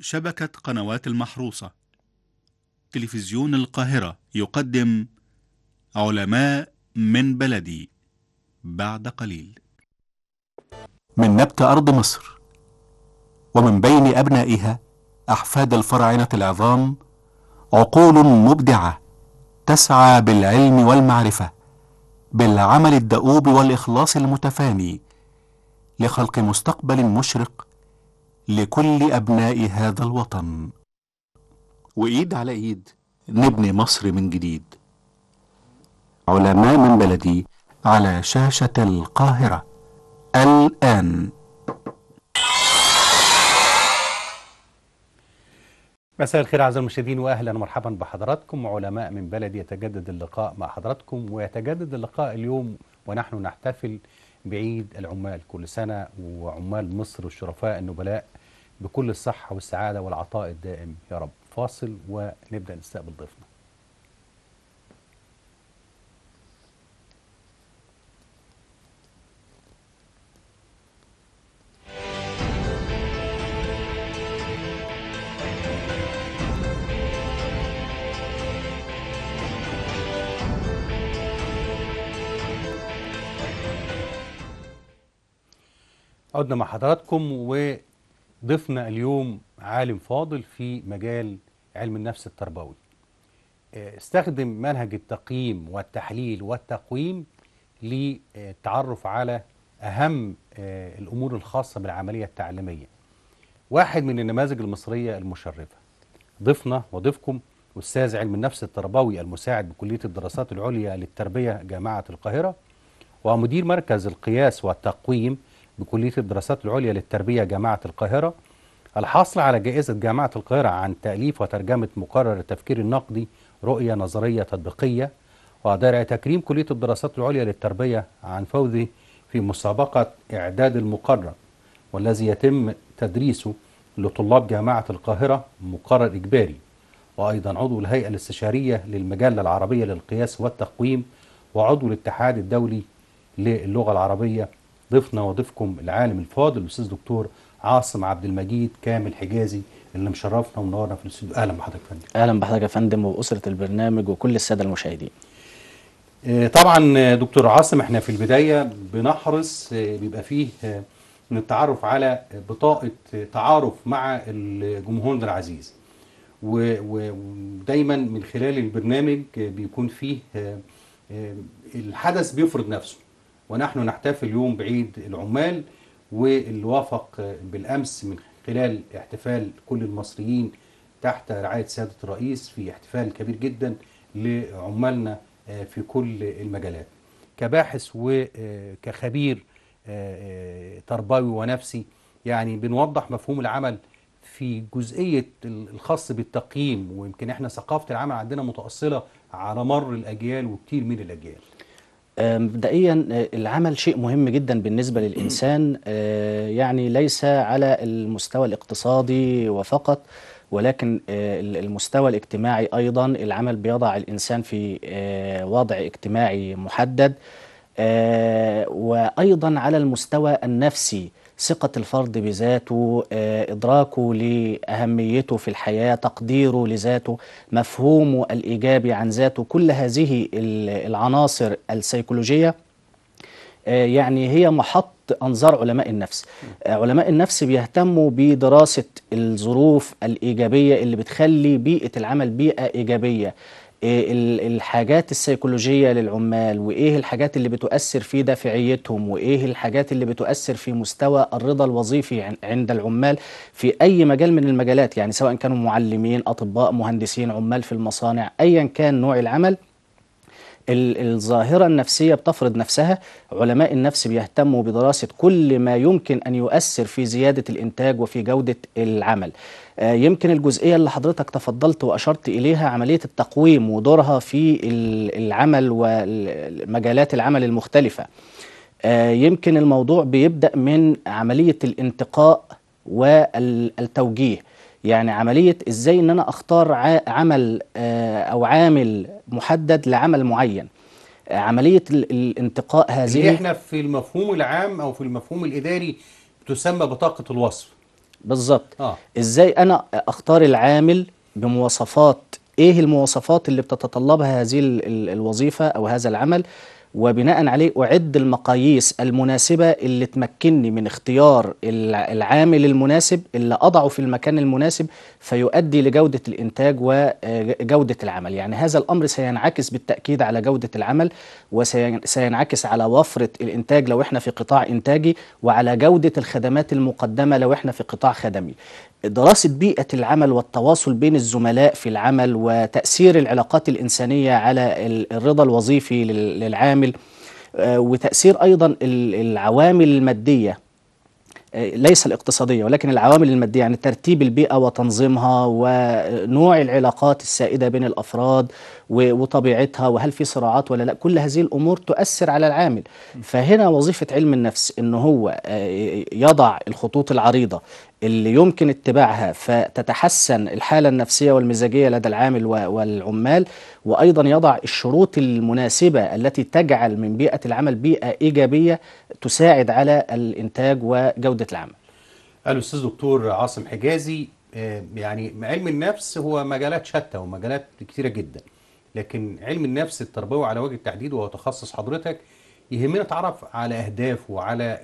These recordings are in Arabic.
شبكة قنوات المحروسة تلفزيون القاهرة يقدم علماء من بلدي بعد قليل من نبت أرض مصر ومن بين أبنائها أحفاد الفراعنة العظام عقول مبدعة تسعى بالعلم والمعرفة بالعمل الدؤوب والإخلاص المتفاني لخلق مستقبل مشرق لكل أبناء هذا الوطن وإيد على إيد نبني مصر من جديد علماء من بلدي على شاشة القاهرة الآن مساء الخير أعزائي المشاهدين وأهلا ومرحبا بحضراتكم علماء من بلد يتجدد اللقاء مع حضراتكم ويتجدد اللقاء اليوم ونحن نحتفل بعيد العمال كل سنة وعمال مصر الشرفاء النبلاء بكل الصحة والسعادة والعطاء الدائم يا رب فاصل ونبدأ نستقبل ضيفنا عدنا مع حضراتكم و ضيفنا اليوم عالم فاضل في مجال علم النفس التربوي آه، استخدم منهج التقييم والتحليل والتقويم للتعرف على أهم آه، الأمور الخاصة بالعملية التعليمية واحد من النماذج المصرية المشرفة ضيفنا وضيفكم أستاذ علم النفس التربوي المساعد بكلية الدراسات العليا للتربية جامعة القاهرة ومدير مركز القياس والتقويم بكلية الدراسات العليا للتربية جامعة القاهرة الحاصل على جائزة جامعة القاهرة عن تأليف وترجمة مقرر التفكير النقدي رؤية نظرية تطبيقية ودرع تكريم كلية الدراسات العليا للتربية عن فوزه في مسابقة إعداد المقرر والذي يتم تدريسه لطلاب جامعة القاهرة مقرر إجباري وأيضا عضو الهيئة الاستشارية للمجلة العربية للقياس والتقويم وعضو الاتحاد الدولي للغة العربية ضيفنا وضيفكم العالم الفاضل الاستاذ دكتور عاصم عبد المجيد كامل حجازي اللي مشرفنا ومنورنا في الاستوديو اهلا بحضرتك يا فندم اهلا بحضرتك يا فندم واسره البرنامج وكل الساده المشاهدين آه، طبعا آه، دكتور عاصم احنا في البدايه بنحرص آه، بيبقى فيه من التعرف على بطاقه تعارف مع الجمهور العزيز ودايما من خلال البرنامج بيكون فيه الحدث بيفرض نفسه ونحن نحتفل يوم بعيد العمال واللي وافق بالأمس من خلال احتفال كل المصريين تحت رعاية سيادة الرئيس في احتفال كبير جدا لعمالنا آه، في كل المجالات كباحث وكخبير آه، آه، تربوي ونفسي يعني بنوضح مفهوم العمل في جزئية الخاص بالتقييم ويمكن احنا ثقافة العمل عندنا متأصلة على مر الأجيال وكتير من الأجيال مبدئيا العمل شيء مهم جدا بالنسبة للإنسان آه، يعني ليس على المستوى الاقتصادي وفقط ولكن آه، المستوى الاجتماعي أيضا العمل بيضع الإنسان في آه، وضع اجتماعي محدد وأيضا على المستوى النفسي ثقة الفرد بذاته آه، إدراكه لأهميته في الحياة تقديره لذاته مفهومه الإيجابي عن ذاته كل هذه العناصر السيكولوجية آه، يعني هي محط أنظار علماء النفس آه، علماء النفس بيهتموا بدراسة الظروف الإيجابية اللي بتخلي بيئة العمل بيئة إيجابية إيه الحاجات السيكولوجية للعمال وإيه الحاجات اللي بتؤثر في دافعيتهم وإيه الحاجات اللي بتؤثر في مستوى الرضا الوظيفي عند العمال في أي مجال من المجالات يعني سواء كانوا معلمين أطباء مهندسين عمال في المصانع أيا كان نوع العمل الظاهرة النفسية بتفرض نفسها علماء النفس بيهتموا بدراسة كل ما يمكن أن يؤثر في زيادة الإنتاج وفي جودة العمل آه، يمكن الجزئية اللي حضرتك تفضلت وأشرت إليها عملية التقويم ودورها في العمل ومجالات العمل المختلفة آه، يمكن الموضوع بيبدأ من عملية الانتقاء والتوجيه يعني عملية إزاي أن أنا أختار عمل آه، أو عامل محدد لعمل معين عملية الانتقاء هذه اللي احنا في المفهوم العام أو في المفهوم الإداري تسمى بطاقة الوصف بالظبط آه. ازاي انا اختار العامل بمواصفات ايه المواصفات اللي بتتطلبها هذه الوظيفه او هذا العمل وبناء عليه أعد المقاييس المناسبة اللي تمكنني من اختيار العامل المناسب اللي أضعه في المكان المناسب فيؤدي لجودة الإنتاج وجودة آه، العمل يعني هذا الأمر سينعكس بالتأكيد على جودة العمل وسينعكس على وفرة الإنتاج لو إحنا في قطاع إنتاجي وعلى جودة الخدمات المقدمة لو إحنا في قطاع خدمي دراسة بيئة العمل والتواصل بين الزملاء في العمل وتأثير العلاقات الإنسانية على الرضا الوظيفي للعامل آه، وتأثير أيضا العوامل المادية آه، ليس الاقتصادية ولكن العوامل المادية يعني ترتيب البيئة وتنظيمها ونوع العلاقات السائدة بين الأفراد وطبيعتها وهل في صراعات ولا لا كل هذه الامور تؤثر على العامل فهنا وظيفه علم النفس ان هو آه، يضع الخطوط العريضه اللي يمكن اتباعها فتتحسن الحالة النفسية والمزاجية لدى العامل والعمال وأيضا يضع الشروط المناسبة التي تجعل من بيئة العمل بيئة إيجابية تساعد على الإنتاج وجودة العمل الأستاذ دكتور عاصم حجازي آه، يعني علم النفس هو مجالات شتى ومجالات كثيره جداً لكن علم النفس التربوي على وجه التحديد وهو تخصص حضرتك يهمنا نتعرف على اهدافه وعلى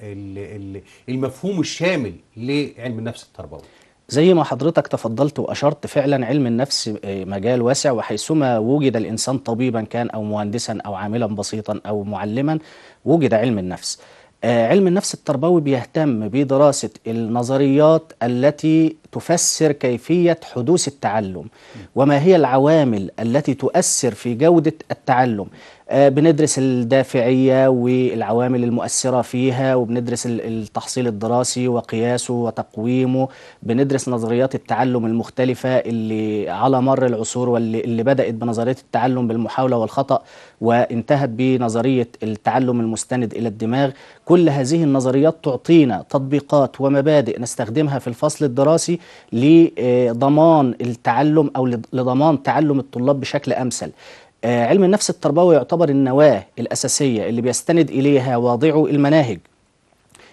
المفهوم الشامل لعلم النفس التربوي زي ما حضرتك تفضلت واشرت فعلا علم النفس آه، مجال واسع وحيثما وجد الانسان طبيبا كان او مهندسا او عاملا بسيطا او معلما وجد علم النفس آه، علم النفس التربوي بيهتم بدراسه النظريات التي تفسر كيفية حدوث التعلم وما هي العوامل التي تؤثر في جودة التعلم آه، بندرس الدافعية والعوامل المؤثرة فيها وبندرس التحصيل الدراسي وقياسه وتقويمه بندرس نظريات التعلم المختلفة اللي على مر العصور واللي بدأت بنظرية التعلم بالمحاولة والخطأ وانتهت بنظرية التعلم المستند إلى الدماغ كل هذه النظريات تعطينا تطبيقات ومبادئ نستخدمها في الفصل الدراسي لضمان التعلم او لضمان تعلم الطلاب بشكل امثل آه، علم النفس التربوي يعتبر النواه الاساسيه اللي بيستند اليها واضعو المناهج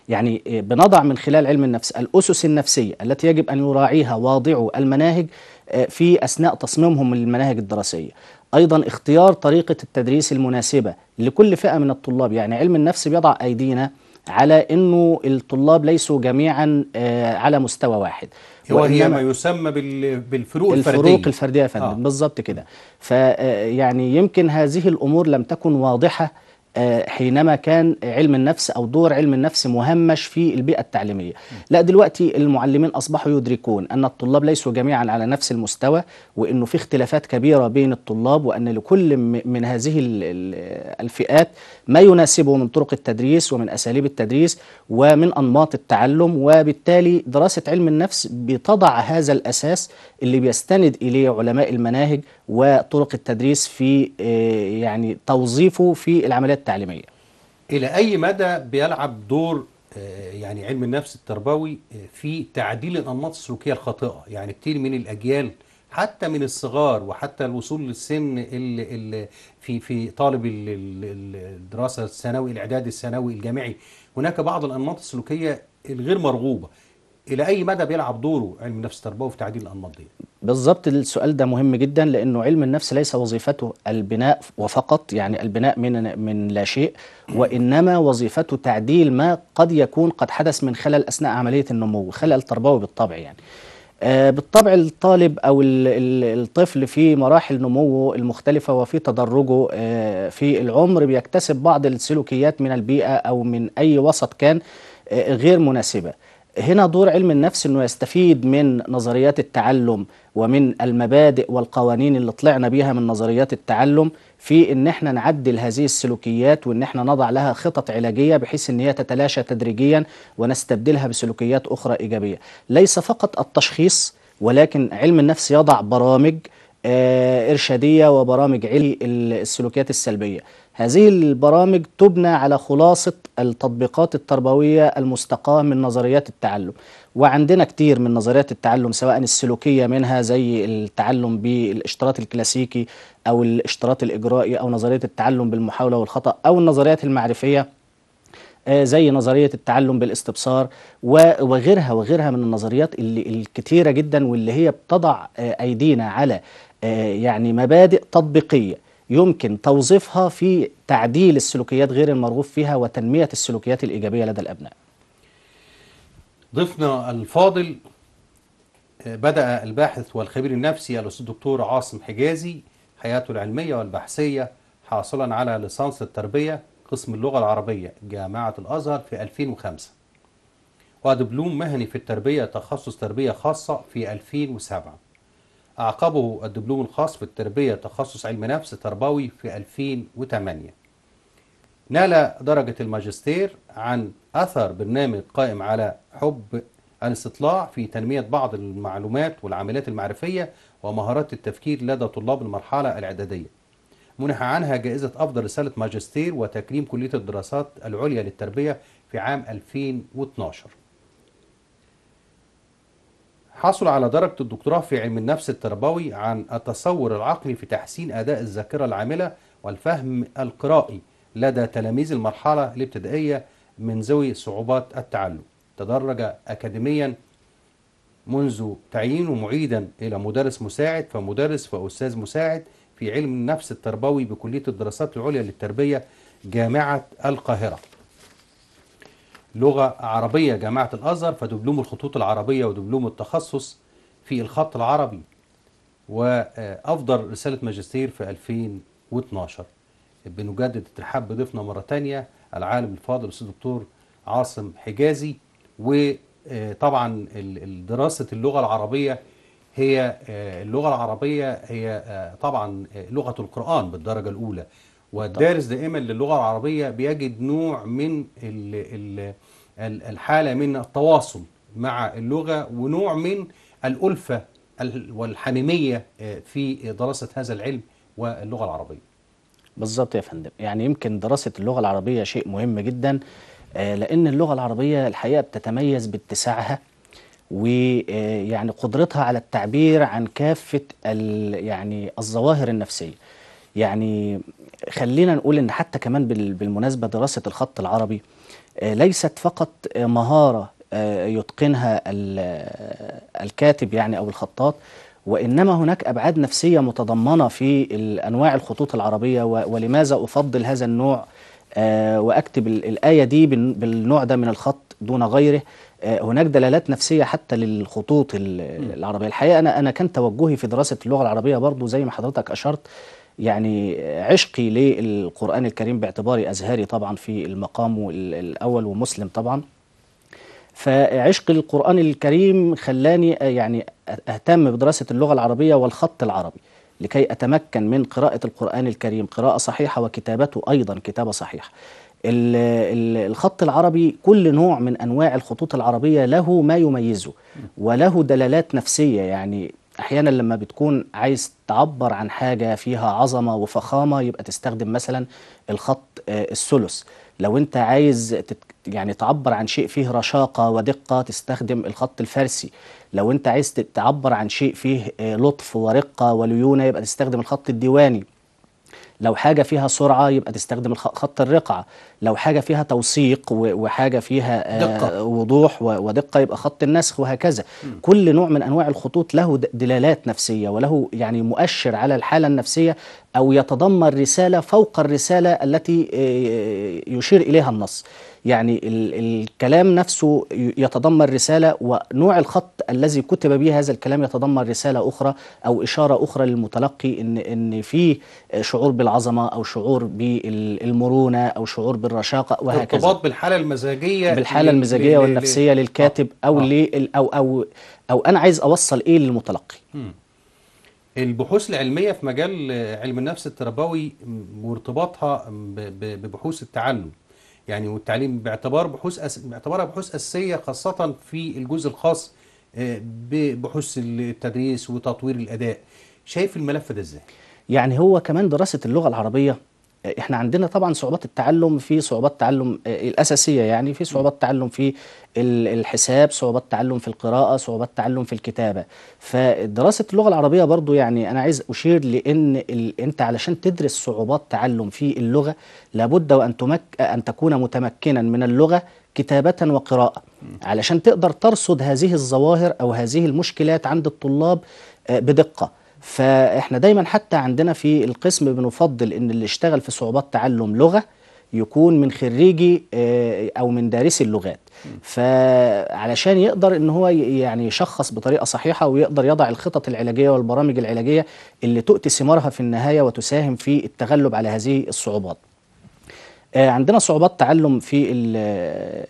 يعني آه، بنضع من خلال علم النفس الأسس النفسية التي يجب أن يراعيها واضعو المناهج آه، في أثناء تصميمهم للمناهج الدراسية أيضا اختيار طريقة التدريس المناسبة لكل فئة من الطلاب يعني علم النفس بيضع أيدينا على أنه الطلاب ليسوا جميعا على مستوى واحد وهي ما يسمى بالفروق الفرديه الفروق الفرديه يا فندم آه. بالظبط كده فيعني آه، يمكن هذه الامور لم تكن واضحه آه، حينما كان علم النفس أو دور علم النفس مهمش في البيئة التعليمية لا دلوقتي المعلمين أصبحوا يدركون أن الطلاب ليسوا جميعا على نفس المستوى وأنه في اختلافات كبيرة بين الطلاب وأن لكل من هذه الفئات ما يناسبه من طرق التدريس ومن أساليب التدريس ومن أنماط التعلم وبالتالي دراسة علم النفس بتضع هذا الأساس اللي بيستند إليه علماء المناهج وطرق التدريس في آه، يعني توظيفه في العمليات التعليمية إلى أي مدى بيلعب دور آه، يعني علم النفس التربوي آه، في تعديل الأنماط السلوكية الخاطئة يعني كتير من الأجيال حتى من الصغار وحتى الوصول للسن اللي اللي في في طالب الدراسه الثانوي الاعدادي الثانوي الجامعي هناك بعض الانماط السلوكيه الغير مرغوبه الى اي مدى بيلعب دوره علم النفس التربوي في تعديل الانماط دي بالظبط السؤال ده مهم جدا لانه علم النفس ليس وظيفته البناء وفقط يعني البناء من من لا شيء وانما وظيفته تعديل ما قد يكون قد حدث من خلل اثناء عمليه النمو خلل تربوي بالطبع يعني آه، بالطبع الطالب او الطفل في مراحل نموه المختلفه وفي تدرجه آه، في العمر بيكتسب بعض السلوكيات من البيئه او من اي وسط كان آه، غير مناسبه هنا دور علم النفس انه يستفيد من نظريات التعلم ومن المبادئ والقوانين اللي طلعنا بيها من نظريات التعلم في ان احنا نعدل هذه السلوكيات وان احنا نضع لها خطط علاجيه بحيث ان هي تتلاشى تدريجيا ونستبدلها بسلوكيات اخرى ايجابيه ليس فقط التشخيص ولكن علم النفس يضع برامج آه، ارشاديه وبرامج علي السلوكيات السلبيه هذه البرامج تبنى على خلاصة التطبيقات التربوية المستقاة من نظريات التعلم وعندنا كتير من نظريات التعلم سواء السلوكية منها زي التعلم بالاشتراط الكلاسيكي أو الاشتراط الإجرائي أو نظرية التعلم بالمحاولة والخطأ أو النظريات المعرفية آه، زي نظرية التعلم بالاستبصار وغيرها وغيرها من النظريات اللي الكتيرة جدا واللي هي بتضع آه، أيدينا على آه، يعني مبادئ تطبيقية يمكن توظيفها في تعديل السلوكيات غير المرغوب فيها وتنمية السلوكيات الإيجابية لدى الأبناء ضيفنا الفاضل آه، بدأ الباحث والخبير النفسي الأستاذ الدكتور عاصم حجازي حياته العلمية والبحثية حاصلا على ليسانس التربية قسم اللغة العربية جامعة الأزهر في 2005 ودبلوم مهني في التربية تخصص تربية خاصة في 2007 أعقبه الدبلوم الخاص في التربية تخصص علم نفس تربوي في 2008 نال درجة الماجستير عن أثر برنامج قائم على حب الاستطلاع في تنمية بعض المعلومات والعاملات المعرفية ومهارات التفكير لدى طلاب المرحلة الإعدادية منح عنها جائزة أفضل رسالة ماجستير وتكريم كلية الدراسات العليا للتربية في عام 2012 حصل على درجة الدكتوراه في علم النفس التربوي عن التصور العقلي في تحسين أداء الذاكرة العاملة والفهم القرائي لدى تلاميذ المرحلة الابتدائية من ذوي صعوبات التعلم تدرج أكاديميا منذ تعيينه معيدا إلى مدرس مساعد فمدرس وأستاذ مساعد في علم النفس التربوي بكلية الدراسات العليا للتربية جامعة القاهرة لغة عربية جامعة الأزهر فدبلوم الخطوط العربية ودبلوم التخصص في الخط العربي وأفضل رسالة ماجستير في 2012 بنجدد الترحاب بضيفنا مرة تانية العالم الفاضل الأستاذ الدكتور عاصم حجازي وطبعا دراسة اللغة العربية هي آه، اللغة العربية هي آه، طبعا آه، لغة القرآن بالدرجة الأولى والدارس دائما للغه العربيه بيجد نوع من الحاله من التواصل مع اللغه ونوع من الالفه والحميميه آه، في دراسه هذا العلم واللغه العربيه. بالظبط يا فندم، يعني يمكن دراسه اللغه العربيه شيء مهم جدا آه، لان اللغه العربيه الحقيقه بتتميز باتساعها ويعني آه، قدرتها على التعبير عن كافه يعني الظواهر النفسيه. يعني خلينا نقول ان حتى كمان بالمناسبه دراسه الخط العربي آه، ليست فقط آه، مهاره آه، يتقنها الكاتب يعني او الخطاط وانما هناك ابعاد نفسيه متضمنه في انواع الخطوط العربيه ولماذا افضل هذا النوع واكتب الايه دي بالنوع ده من الخط دون غيره هناك دلالات نفسيه حتى للخطوط العربيه الحقيقه انا انا كان توجهي في دراسه اللغه العربيه برضو زي ما حضرتك اشرت يعني عشقي للقرآن الكريم باعتباري أزهري طبعا في المقام الأول ومسلم طبعا فعشق القرآن الكريم خلاني يعني أهتم بدراسة اللغة العربية والخط العربي لكي أتمكن من قراءة القرآن الكريم قراءة صحيحة وكتابته أيضا كتابة صحيحة الخط العربي كل نوع من أنواع الخطوط العربية له ما يميزه وله دلالات نفسية يعني احيانا لما بتكون عايز تعبر عن حاجه فيها عظمه وفخامه يبقى تستخدم مثلا الخط آه، الثلث لو انت عايز تت يعني تعبر عن شيء فيه رشاقه ودقه تستخدم الخط الفارسي لو انت عايز تعبر عن شيء فيه آه، لطف ورقه وليونه يبقى تستخدم الخط الديواني لو حاجة فيها سرعة يبقى تستخدم خط الرقعة لو حاجة فيها توثيق وحاجة فيها آه، دقة. وضوح ودقة يبقى خط النسخ وهكذا م. كل نوع من أنواع الخطوط له دلالات نفسية وله يعني مؤشر على الحالة النفسية أو يتضمن رسالة فوق الرسالة التي آه، يشير إليها النص يعني الكلام نفسه يتضمن رسالة ونوع الخط الذي كتب به هذا الكلام يتضمن رسالة أخرى أو إشارة أخرى للمتلقي إن إن في شعور بالعظمة أو شعور بالمرونة أو شعور بالرشاقة وهكذا ارتباط بالحالة المزاجية بالحالة المزاجية والنفسية للكاتب آه. أو آه. لل أو أو أو أنا عايز أوصل إيه للمتلقي البحوث العلمية في مجال علم النفس التربوي وارتباطها ببحوث التعلم يعني والتعليم باعتبار بحوث أس... باعتبارها بحوث اساسيه خاصه في الجزء الخاص آه، ببحوث التدريس وتطوير الاداء شايف الملف ده ازاي يعني هو كمان دراسه اللغه العربيه احنا عندنا طبعا صعوبات التعلم في صعوبات تعلم آه، الاساسيه يعني في صعوبات تعلم في الحساب صعوبات تعلم في القراءه صعوبات تعلم في الكتابه فدراسه اللغه العربيه برضو يعني انا عايز اشير لان ال... انت علشان تدرس صعوبات تعلم في اللغه لابد وان تمك... ان تكون متمكنا من اللغه كتابة وقراءة علشان تقدر ترصد هذه الظواهر أو هذه المشكلات عند الطلاب آه، بدقة فاحنا دايما حتى عندنا في القسم بنفضل ان اللي اشتغل في صعوبات تعلم لغه يكون من خريجي آه، او من دارسي اللغات فعلشان يقدر ان هو يعني يشخص بطريقه صحيحه ويقدر يضع الخطط العلاجيه والبرامج العلاجيه اللي تؤتي ثمارها في النهايه وتساهم في التغلب على هذه الصعوبات آه، عندنا صعوبات تعلم في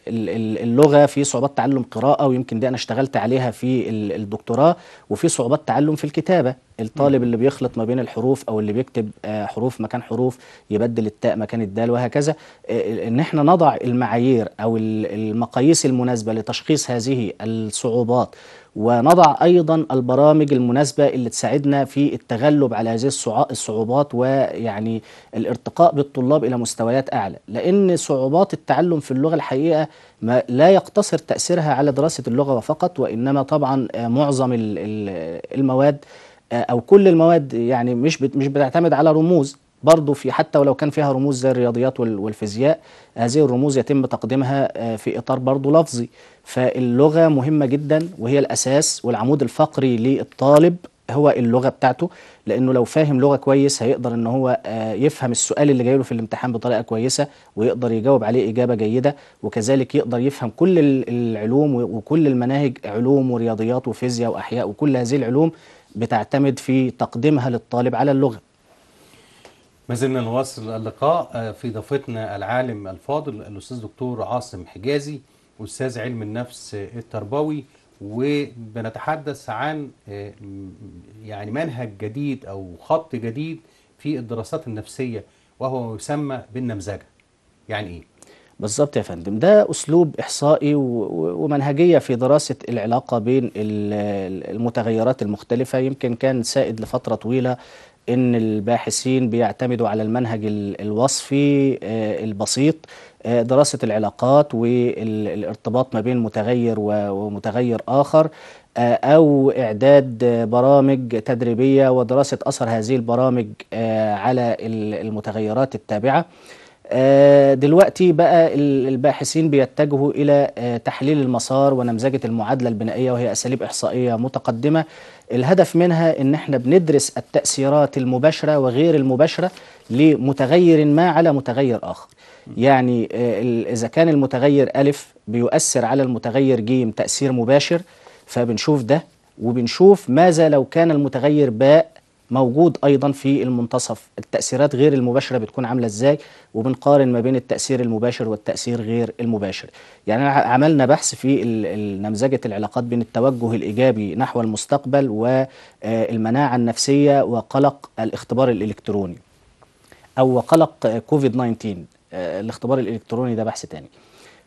اللغه في صعوبات تعلم قراءه ويمكن دي انا اشتغلت عليها في الدكتوراه وفي صعوبات تعلم في الكتابه الطالب اللي بيخلط ما بين الحروف او اللي بيكتب آه، حروف مكان حروف يبدل التاء مكان الدال وهكذا آه، ان احنا نضع المعايير او المقاييس المناسبه لتشخيص هذه الصعوبات ونضع ايضا البرامج المناسبه اللي تساعدنا في التغلب على هذه الصعوبات ويعني الارتقاء بالطلاب الى مستويات اعلى لان صعوبات التعلم في اللغه الحقيقه ما لا يقتصر تاثيرها على دراسه اللغه فقط وانما طبعا آه، معظم المواد آه، او كل المواد يعني مش مش بتعتمد على رموز برضه في حتى ولو كان فيها رموز زي الرياضيات والفيزياء هذه الرموز يتم تقديمها آه، في اطار برضه لفظي فاللغة مهمة جدا وهي الأساس والعمود الفقري للطالب هو اللغة بتاعته لأنه لو فاهم لغة كويس هيقدر أن هو آه، يفهم السؤال اللي جايله في الامتحان بطريقة كويسة ويقدر يجاوب عليه إجابة جيدة وكذلك يقدر يفهم كل العلوم وكل المناهج علوم ورياضيات وفيزياء وأحياء وكل هذه العلوم بتعتمد في تقديمها للطالب على اللغة ما زلنا نواصل اللقاء آه، في ضيفتنا العالم الفاضل الأستاذ دكتور عاصم حجازي استاذ علم النفس التربوي وبنتحدث عن آه، يعني منهج جديد او خط جديد في الدراسات النفسيه وهو يسمى بالنمذجه يعني ايه بالظبط يا فندم ده اسلوب احصائي ومنهجيه في دراسه العلاقه بين المتغيرات المختلفه يمكن كان سائد لفتره طويله ان الباحثين بيعتمدوا على المنهج الوصفي آه، البسيط آه، دراسه العلاقات والارتباط ما بين متغير ومتغير اخر آه، او اعداد برامج تدريبيه ودراسه اثر هذه البرامج على المتغيرات التابعه دلوقتي بقى الباحثين بيتجهوا الى تحليل المسار ونمذجه المعادله البنائيه وهي اساليب احصائيه متقدمه الهدف منها ان احنا بندرس التاثيرات المباشره وغير المباشره لمتغير ما على متغير اخر يعني آه، اذا كان المتغير الف بيؤثر على المتغير ج تاثير مباشر فبنشوف ده وبنشوف ماذا لو كان المتغير باء موجود ايضا في المنتصف التاثيرات غير المباشره بتكون عامله ازاي وبنقارن ما بين التاثير المباشر والتاثير غير المباشر يعني عملنا بحث في نمذجه العلاقات بين التوجه الايجابي نحو المستقبل والمناعه آه، النفسيه وقلق الاختبار الالكتروني او قلق كوفيد 19 آه، الاختبار الالكتروني ده بحث تاني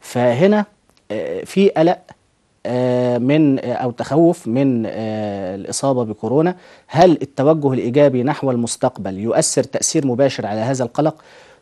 فهنا آه، في قلق آه، من أو تخوف من آه، الإصابة بكورونا هل التوجه الإيجابي نحو المستقبل يؤثر تأثير مباشر على هذا القلق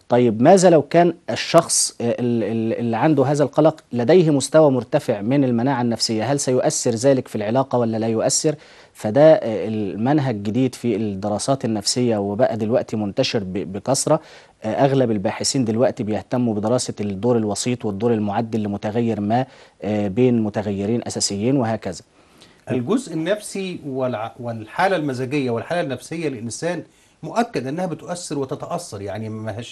طيب ماذا لو كان الشخص آه، اللي عنده هذا القلق لديه مستوى مرتفع من المناعة النفسية هل سيؤثر ذلك في العلاقة ولا لا يؤثر فده المنهج الجديد في الدراسات النفسية وبقى دلوقتي منتشر بكثرة اغلب الباحثين دلوقتي بيهتموا بدراسه الدور الوسيط والدور المعدل لمتغير ما آه، بين متغيرين اساسيين وهكذا الجزء النفسي والحاله المزاجيه والحاله النفسيه للانسان مؤكد انها بتؤثر وتتاثر يعني ما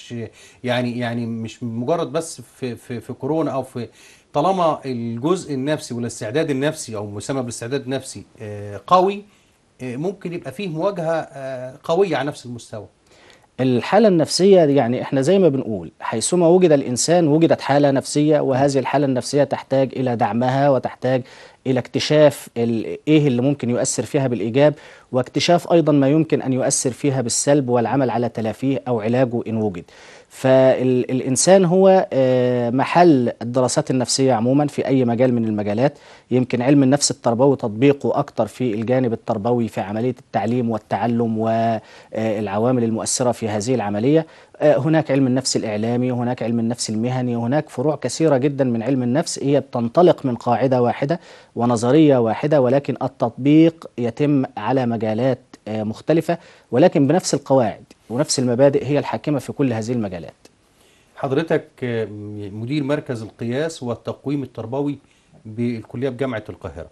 يعني يعني مش مجرد بس في في في كورونا او في طالما الجزء النفسي والاستعداد النفسي او مسمى بالاستعداد النفسي آه، قوي آه، ممكن يبقى فيه مواجهه قويه على نفس المستوى الحالة النفسية يعني احنا زي ما بنقول حيثما وجد الإنسان وجدت حالة نفسية وهذه الحالة النفسية تحتاج إلى دعمها وتحتاج إلى اكتشاف إيه اللي ممكن يؤثر فيها بالإيجاب واكتشاف أيضا ما يمكن أن يؤثر فيها بالسلب والعمل على تلافيه أو علاجه إن وجد فالإنسان هو آه، محل الدراسات النفسية عموما في أي مجال من المجالات يمكن علم النفس التربوي تطبيقه أكتر في الجانب التربوي في عملية التعليم والتعلم والعوامل آه، المؤثرة في هذه العملية آه، هناك علم النفس الإعلامي هناك علم النفس المهني هناك فروع كثيرة جدا من علم النفس هي بتنطلق من قاعدة واحدة ونظرية واحدة ولكن التطبيق يتم على مجالات مختلفة ولكن بنفس القواعد ونفس المبادئ هي الحاكمة في كل هذه المجالات حضرتك آه، مدير مركز القياس والتقويم التربوي بالكلية بجامعة القاهرة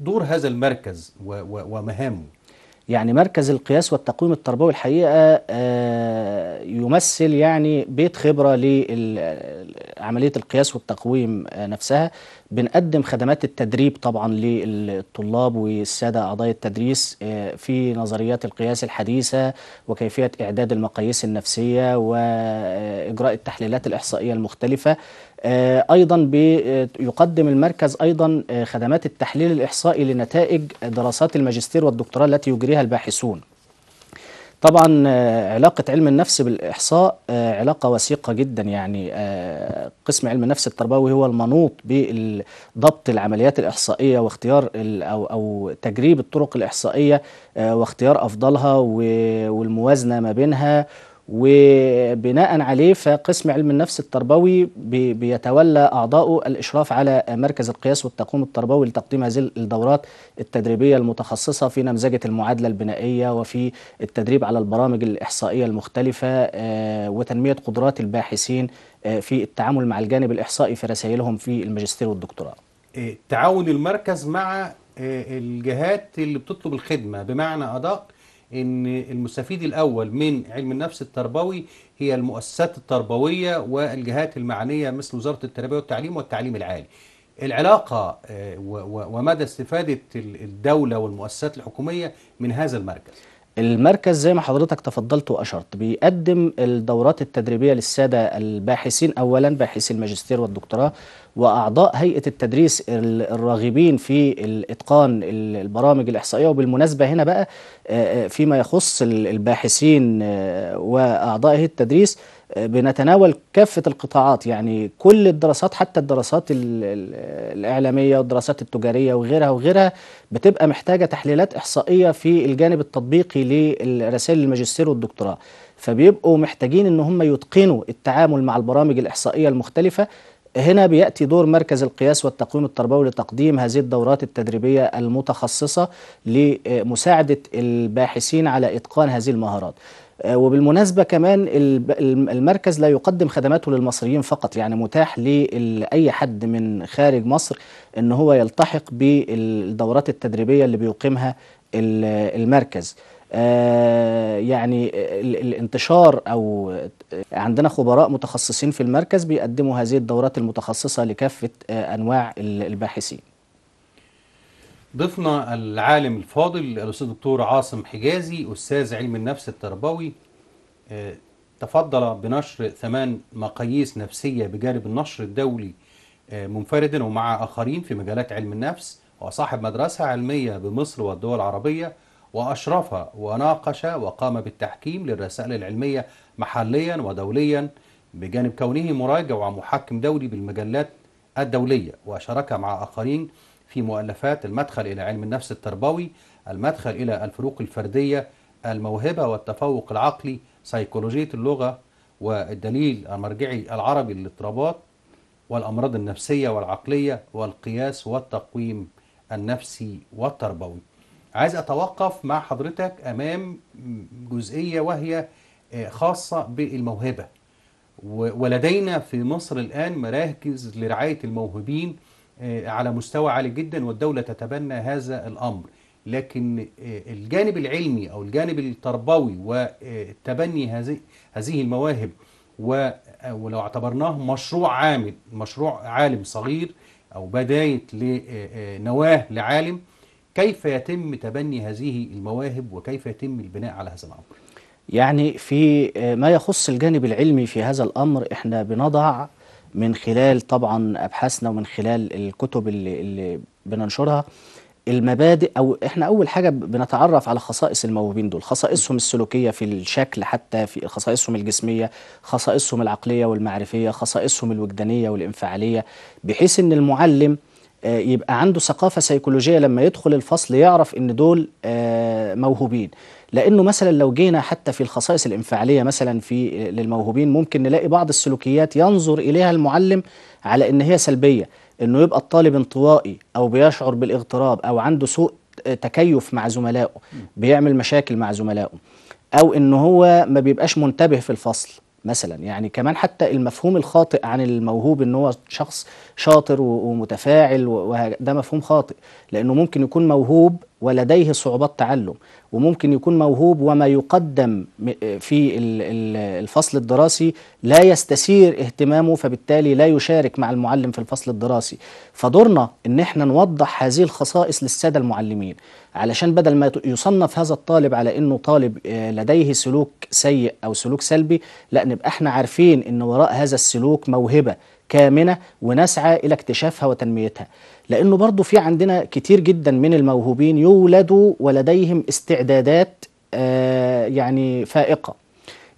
دور هذا المركز ومهامه يعني مركز القياس والتقويم التربوي الحقيقة آه، يمثل يعني بيت خبرة لعملية آه، القياس والتقويم نفسها بنقدم خدمات التدريب طبعا للطلاب والسادة أعضاء التدريس آه، في نظريات القياس الحديثة وكيفية إعداد المقاييس النفسية وإجراء التحليلات الإحصائية المختلفة آه، ايضا آه، يقدم المركز ايضا خدمات التحليل الاحصائي لنتائج دراسات الماجستير والدكتوراه التي يجريها الباحثون طبعا آه، علاقة علم النفس بالإحصاء آه، علاقة وثيقة جدا يعني آه، قسم علم النفس التربوي هو المنوط بضبط العمليات الإحصائية واختيار أو أو تجريب الطرق الإحصائية واختيار أفضلها والموازنة ما بينها وبناء عليه فقسم علم النفس التربوي بيتولى أعضاؤه الإشراف على مركز القياس والتقويم التربوي لتقديم هذه الدورات التدريبية المتخصصة في نمذجة المعادلة البنائية وفي التدريب على البرامج الإحصائية المختلفة آه، وتنمية قدرات الباحثين آه، في التعامل مع الجانب الإحصائي في رسائلهم في الماجستير والدكتوراه إيه، تعاون المركز مع آه، الجهات اللي بتطلب الخدمة بمعنى أدق ان المستفيد الاول من علم النفس التربوي هي المؤسسات التربويه والجهات المعنيه مثل وزاره التربيه والتعليم والتعليم العالي. العلاقه آه، ومدى استفاده الدوله والمؤسسات الحكوميه من هذا المركز. المركز زي ما حضرتك تفضلت وأشرت بيقدم الدورات التدريبية للسادة الباحثين أولا باحثي الماجستير والدكتوراه وأعضاء هيئة التدريس الراغبين في إتقان البرامج الإحصائية وبالمناسبة هنا بقى فيما يخص الباحثين وأعضاء هيئة التدريس بنتناول كافة القطاعات يعني كل الدراسات حتى الدراسات الإعلامية والدراسات التجارية وغيرها وغيرها بتبقى محتاجة تحليلات إحصائية في الجانب التطبيقي لرسائل الماجستير والدكتوراه فبيبقوا محتاجين إن هم يتقنوا التعامل مع البرامج الإحصائية المختلفة هنا بيأتي دور مركز القياس والتقويم التربوي لتقديم هذه الدورات التدريبية المتخصصة لمساعدة الباحثين على إتقان هذه المهارات آه، وبالمناسبة كمان المركز لا يقدم خدماته للمصريين فقط يعني متاح لأي حد من خارج مصر أن هو يلتحق بالدورات التدريبية اللي بيقيمها المركز آه، يعني الانتشار او عندنا خبراء متخصصين في المركز بيقدموا هذه الدورات المتخصصه لكافه آه، انواع الباحثين ضيفنا العالم الفاضل الاستاذ الدكتور عاصم حجازي استاذ علم النفس التربوي آه، تفضل بنشر ثمان مقاييس نفسيه بجانب النشر الدولي آه، منفردا ومع اخرين في مجالات علم النفس وصاحب مدرسه علميه بمصر والدول العربيه واشرفها وناقش وقام بالتحكيم للرسائل العلميه محليا ودوليا بجانب كونه مراجع ومحكم دولي بالمجلات الدوليه وشارك مع اخرين في مؤلفات المدخل إلى علم النفس التربوي المدخل إلى الفروق الفردية الموهبة والتفوق العقلي سيكولوجية اللغة والدليل المرجعي العربي للاضطرابات والأمراض النفسية والعقلية والقياس والتقويم النفسي والتربوي عايز أتوقف مع حضرتك أمام جزئية وهي آه، خاصة بالموهبة ولدينا في مصر الآن مراكز لرعاية الموهوبين آه، على مستوى عالي جدا والدولة تتبنى هذا الأمر لكن آه، الجانب العلمي أو الجانب التربوي وتبني هذه المواهب آه، ولو اعتبرناه مشروع عامل مشروع عالم صغير أو بداية لنواة لعالم كيف يتم تبني هذه المواهب وكيف يتم البناء على هذا الأمر؟ يعني في ما يخص الجانب العلمي في هذا الأمر احنا بنضع من خلال طبعا ابحاثنا ومن خلال الكتب اللي, اللي بننشرها المبادئ او احنا اول حاجه بنتعرف على خصائص الموهوبين دول خصائصهم السلوكيه في الشكل حتى في خصائصهم الجسميه خصائصهم العقليه والمعرفيه خصائصهم الوجدانيه والانفعاليه بحيث ان المعلم آه، يبقى عنده ثقافه سيكولوجيه لما يدخل الفصل يعرف ان دول آه، موهوبين لانه مثلا لو جينا حتى في الخصائص الانفعاليه مثلا في للموهوبين ممكن نلاقي بعض السلوكيات ينظر اليها المعلم على ان هي سلبيه انه يبقى الطالب انطوائي او بيشعر بالاغتراب او عنده سوء تكيف مع زملائه بيعمل مشاكل مع زملائه او ان هو ما بيبقاش منتبه في الفصل مثلا يعني كمان حتى المفهوم الخاطئ عن الموهوب ان هو شخص شاطر ومتفاعل وده مفهوم خاطئ لانه ممكن يكون موهوب ولديه صعوبات تعلم وممكن يكون موهوب وما يقدم في الفصل الدراسي لا يستثير اهتمامه فبالتالي لا يشارك مع المعلم في الفصل الدراسي فدورنا ان احنا نوضح هذه الخصائص للسادة المعلمين علشان بدل ما يصنف هذا الطالب على انه طالب آه، لديه سلوك سيء او سلوك سلبي لا نبقى احنا عارفين ان وراء هذا السلوك موهبة كامنة ونسعى إلى اكتشافها وتنميتها لأنه برضو في عندنا كتير جدا من الموهوبين يولدوا ولديهم استعدادات آه، يعني فائقة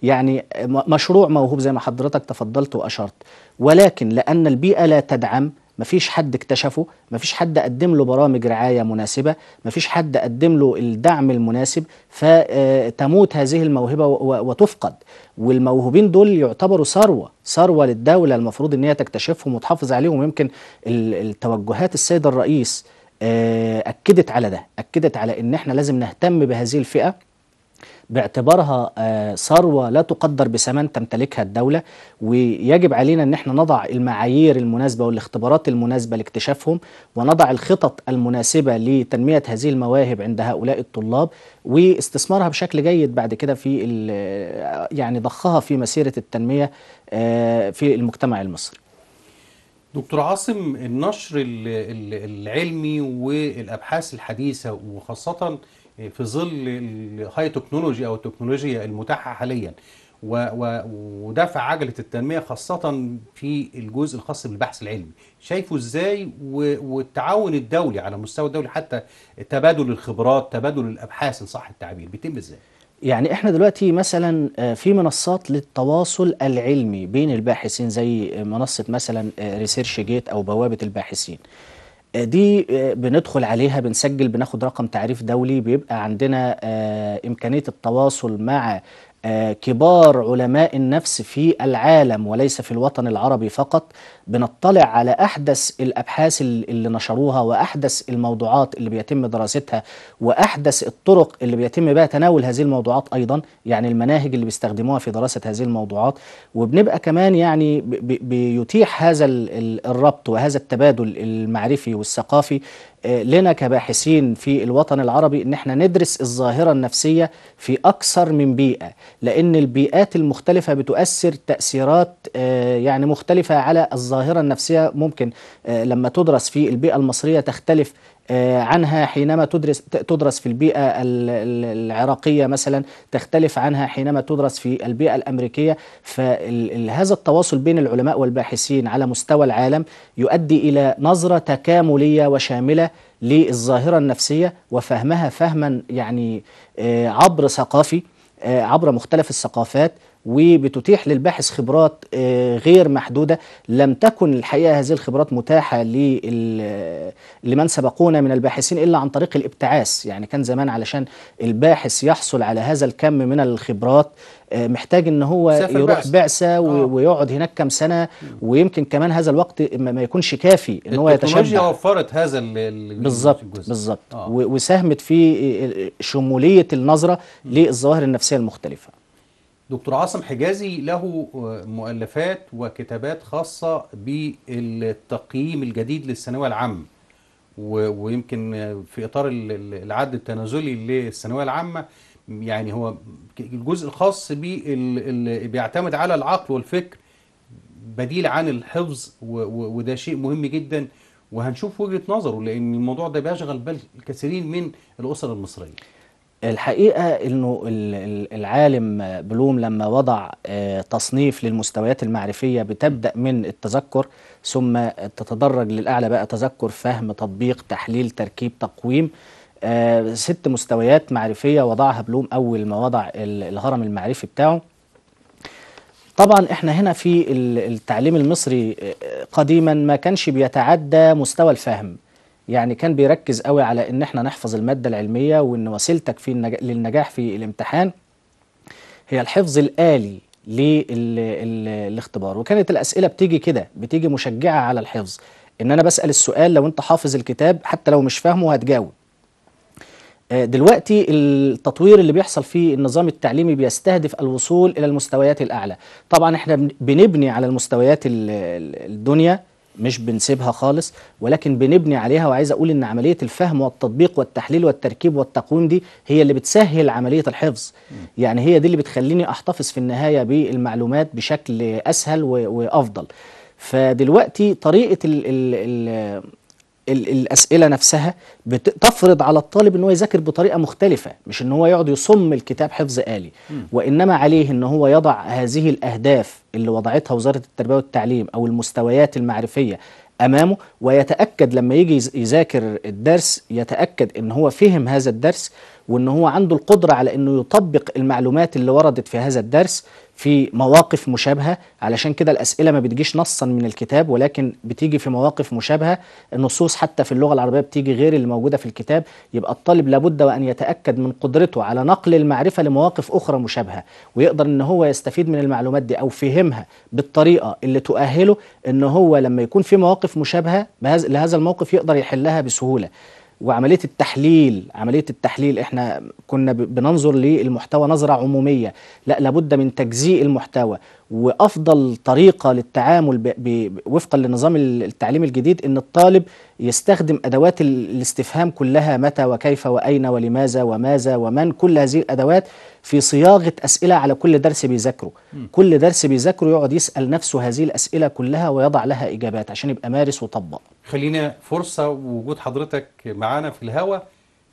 يعني مشروع موهوب زي ما حضرتك تفضلت وأشرت ولكن لأن البيئة لا تدعم مفيش حد اكتشفه مفيش حد قدم له برامج رعاية مناسبة مفيش حد قدم له الدعم المناسب فتموت هذه الموهبة وتفقد والموهوبين دول يعتبروا ثروة ثروة للدولة المفروض ان هي تكتشفهم وتحافظ عليهم يمكن التوجهات السيد الرئيس آه، أكدت على ده أكدت على ان احنا لازم نهتم بهذه الفئة باعتبارها آه، ثروة لا تقدر بثمن تمتلكها الدولة ويجب علينا أن احنا نضع المعايير المناسبة والاختبارات المناسبة لاكتشافهم ونضع الخطط المناسبة لتنمية هذه المواهب عند هؤلاء الطلاب واستثمارها بشكل جيد بعد كده في آه، يعني ضخها في مسيرة التنمية آه، في المجتمع المصري دكتور عاصم النشر العلمي والابحاث الحديثه وخاصه في ظل الهاي تكنولوجي او التكنولوجيا المتاحه حاليا ودفع عجله التنميه خاصه في الجزء الخاص بالبحث العلمي شايفه ازاي والتعاون الدولي على مستوى الدولي حتى تبادل الخبرات تبادل الابحاث ان صح التعبير بيتم ازاي يعني احنا دلوقتي مثلا آه، في منصات للتواصل العلمي بين الباحثين زي منصه مثلا ريسيرش آه، جيت او بوابه الباحثين آه، دي آه، بندخل عليها بنسجل بناخد رقم تعريف دولي بيبقى عندنا آه، إمكانية التواصل مع كبار علماء النفس في العالم وليس في الوطن العربي فقط بنطلع على احدث الابحاث اللي نشروها واحدث الموضوعات اللي بيتم دراستها واحدث الطرق اللي بيتم بها تناول هذه الموضوعات ايضا يعني المناهج اللي بيستخدموها في دراسه هذه الموضوعات وبنبقى كمان يعني بيتيح هذا الربط وهذا التبادل المعرفي والثقافي آه، لنا كباحثين في الوطن العربي ان احنا ندرس الظاهره النفسيه في اكثر من بيئه لان البيئات المختلفه بتؤثر تاثيرات آه، يعني مختلفه على الظاهره الظاهرة النفسية ممكن آه، لما تدرس في البيئة المصرية تختلف آه، عنها حينما تدرس تدرس في البيئة العراقية مثلا تختلف عنها حينما تدرس في البيئة الأمريكية فهذا التواصل بين العلماء والباحثين على مستوى العالم يؤدي إلى نظرة تكاملية وشاملة للظاهرة النفسية وفهمها فهما يعني آه، عبر ثقافي عبر مختلف الثقافات وبتتيح للباحث خبرات آه، غير محدودة لم تكن الحقيقة هذه الخبرات متاحة لمن سبقونا من الباحثين إلا عن طريق الابتعاث يعني كان زمان علشان الباحث يحصل على هذا الكم من الخبرات آه، محتاج ان هو يروح بعثه آه. ويقعد هناك كام سنه ويمكن كمان هذا الوقت ما يكونش كافي ان هو يتشبع التكنولوجيا وفرت هذا بالظبط بالظبط وساهمت في شموليه النظره للظواهر النفسيه المختلفه دكتور عاصم حجازي له آه، مؤلفات وكتابات خاصة بالتقييم الجديد للثانوية العامة ويمكن في إطار العد التنازلي للثانوية العامة يعني هو الجزء الخاص اللي بيعتمد على العقل والفكر بديل عن الحفظ وده شيء مهم جدا وهنشوف وجهة نظره لأن الموضوع ده بيشغل بال الكثيرين من الأسر المصرية الحقيقة أنه العالم بلوم لما وضع آه، تصنيف للمستويات المعرفية بتبدأ من التذكر ثم تتدرج للأعلى بقى تذكر فهم تطبيق تحليل تركيب تقويم آه، ست مستويات معرفية وضعها بلوم أول ما وضع الهرم المعرفي بتاعه طبعا احنا هنا في التعليم المصري آه، قديما ما كانش بيتعدى مستوى الفهم يعني كان بيركز قوي على ان احنا نحفظ الماده العلميه وان وسيلتك في النج... للنجاح في الامتحان هي الحفظ الآلي للاختبار وكانت الأسئلة بتيجي كده بتيجي مشجعة على الحفظ إن أنا بسأل السؤال لو أنت حافظ الكتاب حتى لو مش فاهمه هتجاوب آه، دلوقتي التطوير اللي بيحصل في النظام التعليمي بيستهدف الوصول إلى المستويات الأعلى طبعا احنا بنبني على المستويات الدنيا مش بنسيبها خالص ولكن بنبني عليها وعايز اقول ان عمليه الفهم والتطبيق والتحليل والتركيب والتقويم دي هي اللي بتسهل عمليه الحفظ يعني هي دي اللي بتخليني احتفظ في النهايه بالمعلومات بشكل اسهل وافضل فدلوقتي طريقه ال ال ال الاسئله نفسها بتفرض على الطالب ان هو يذاكر بطريقه مختلفه مش ان هو يقعد يصم الكتاب حفظ آلي وانما عليه ان هو يضع هذه الاهداف اللي وضعتها وزاره التربيه والتعليم او المستويات المعرفيه امامه ويتاكد لما يجي يذاكر الدرس يتاكد ان هو فهم هذا الدرس وان هو عنده القدره على انه يطبق المعلومات اللي وردت في هذا الدرس في مواقف مشابهه علشان كده الاسئله ما بتجيش نصا من الكتاب ولكن بتيجي في مواقف مشابهه النصوص حتى في اللغه العربيه بتيجي غير اللي موجوده في الكتاب يبقى الطالب لابد وان يتاكد من قدرته على نقل المعرفه لمواقف اخرى مشابهه ويقدر ان هو يستفيد من المعلومات دي او فهمها بالطريقه اللي تؤهله ان هو لما يكون في مواقف مشابهه لهذا الموقف يقدر يحلها بسهوله وعمليه التحليل عمليه التحليل احنا كنا بننظر للمحتوى نظره عموميه لا لابد من تجزيء المحتوى وافضل طريقه للتعامل وفقا لنظام التعليم الجديد ان الطالب يستخدم ادوات الاستفهام كلها متى وكيف واين ولماذا وماذا ومن كل هذه الادوات في صياغه اسئله على كل درس بيذاكره كل درس بيذاكره يقعد يسال نفسه هذه الاسئله كلها ويضع لها اجابات عشان يبقى مارس وطبق خلينا فرصة وجود حضرتك معانا في الهواء